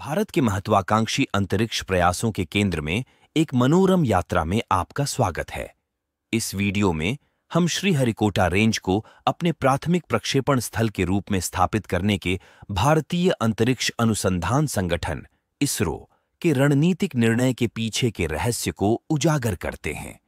भारत के महत्वाकांक्षी अंतरिक्ष प्रयासों के केंद्र में एक मनोरम यात्रा में आपका स्वागत है इस वीडियो में हम श्रीहरिकोटा रेंज को अपने प्राथमिक प्रक्षेपण स्थल के रूप में स्थापित करने के भारतीय अंतरिक्ष अनुसंधान संगठन इसरो के रणनीतिक निर्णय के पीछे के रहस्य को उजागर करते हैं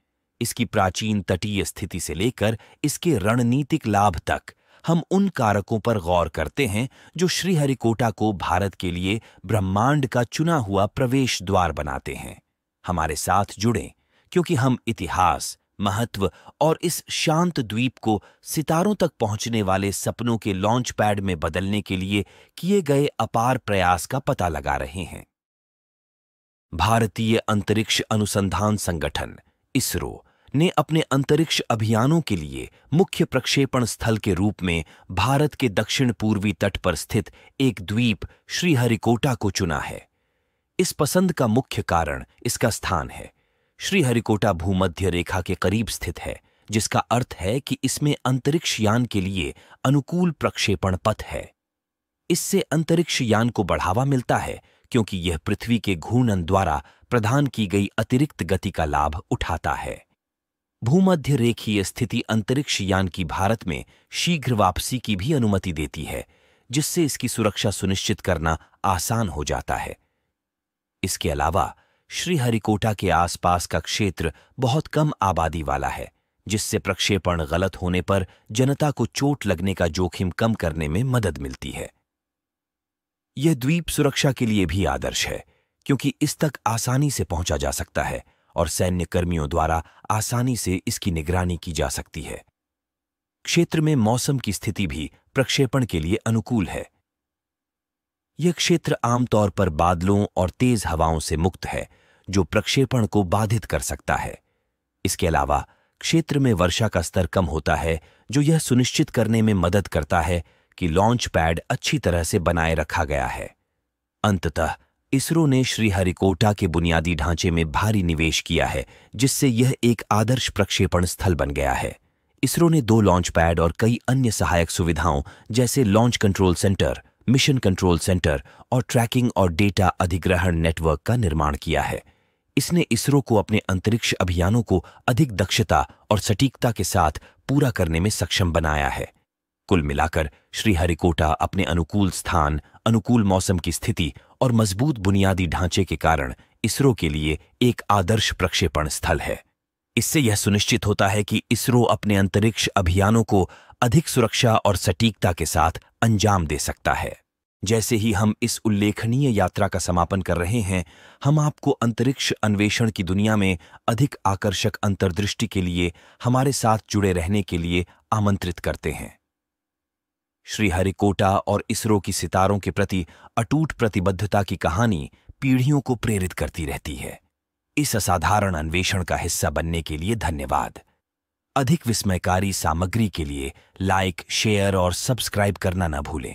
इसकी प्राचीन तटीय स्थिति से लेकर इसके रणनीतिक लाभ तक हम उन कारकों पर गौर करते हैं जो श्रीहरिकोटा को भारत के लिए ब्रह्मांड का चुना हुआ प्रवेश द्वार बनाते हैं हमारे साथ जुड़ें क्योंकि हम इतिहास महत्व और इस शांत द्वीप को सितारों तक पहुंचने वाले सपनों के लॉन्च पैड में बदलने के लिए किए गए अपार प्रयास का पता लगा रहे हैं भारतीय अंतरिक्ष अनुसंधान संगठन इसरो ने अपने अंतरिक्ष अभियानों के लिए मुख्य प्रक्षेपण स्थल के रूप में भारत के दक्षिण पूर्वी तट पर स्थित एक द्वीप श्रीहरिकोटा को चुना है इस पसंद का मुख्य कारण इसका स्थान है श्रीहरिकोटा भूमध्य रेखा के करीब स्थित है जिसका अर्थ है कि इसमें अंतरिक्ष यान के लिए अनुकूल प्रक्षेपण पथ है इससे अंतरिक्ष यान को बढ़ावा मिलता है क्योंकि यह पृथ्वी के घूर्णन द्वारा प्रदान की गई अतिरिक्त गति का लाभ उठाता है भूमध्य रेखीय स्थिति अंतरिक्ष यान की भारत में शीघ्र वापसी की भी अनुमति देती है जिससे इसकी सुरक्षा सुनिश्चित करना आसान हो जाता है इसके अलावा श्रीहरिकोटा के आसपास का क्षेत्र बहुत कम आबादी वाला है जिससे प्रक्षेपण गलत होने पर जनता को चोट लगने का जोखिम कम करने में मदद मिलती है यह द्वीप सुरक्षा के लिए भी आदर्श है क्योंकि इस तक आसानी से पहुंचा जा सकता है और सैन्य कर्मियों द्वारा आसानी से इसकी निगरानी की जा सकती है क्षेत्र में मौसम की स्थिति भी प्रक्षेपण के लिए अनुकूल है यह क्षेत्र आमतौर पर बादलों और तेज हवाओं से मुक्त है जो प्रक्षेपण को बाधित कर सकता है इसके अलावा क्षेत्र में वर्षा का स्तर कम होता है जो यह सुनिश्चित करने में मदद करता है कि लॉन्च पैड अच्छी तरह से बनाए रखा गया है अंततः इसरो ने श्रीहरिकोटा के बुनियादी ढांचे में भारी निवेश किया है जिससे यह एक आदर्श प्रक्षेपण स्थल बन गया है इसरो ने दो लॉन्च पैड और कई अन्य सहायक सुविधाओं जैसे launch control centre mission control centre और ट्रैकिंग और डेटा अधिग्रहण नेटवर्क का निर्माण किया है इसने इसरो को अपने अंतरिक्ष अभियानों को अधिक दक्षता और सटीकता के साथ पूरा करने में सक्षम बनाया है कुल मिलाकर श्रीहरिकोटा अपने अनुकूल स्थान अनुकूल मौसम की स्थिति और मजबूत बुनियादी ढांचे के कारण इसरो के लिए एक आदर्श प्रक्षेपण स्थल है इससे यह सुनिश्चित होता है कि इसरो अपने अंतरिक्ष अभियानों को अधिक सुरक्षा और सटीकता के साथ अंजाम दे सकता है जैसे ही हम इस उल्लेखनीय यात्रा का समापन कर रहे हैं हम आपको अंतरिक्ष अन्वेषण की दुनिया में अधिक आकर्षक अंतर्दृष्टि के लिए हमारे साथ जुड़े रहने के लिए आमंत्रित करते हैं श्रीहरिकोटा और इसरो की सितारों के प्रति अटूट प्रतिबद्धता की कहानी पीढ़ियों को प्रेरित करती रहती है इस असाधारण अन्वेषण का हिस्सा बनने के लिए धन्यवाद अधिक विस्मयकारी सामग्री के लिए लाइक शेयर और सब्सक्राइब करना न भूलें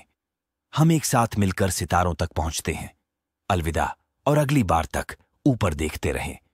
हम एक साथ मिलकर सितारों तक पहुंचते हैं अलविदा और अगली बार तक ऊपर देखते रहें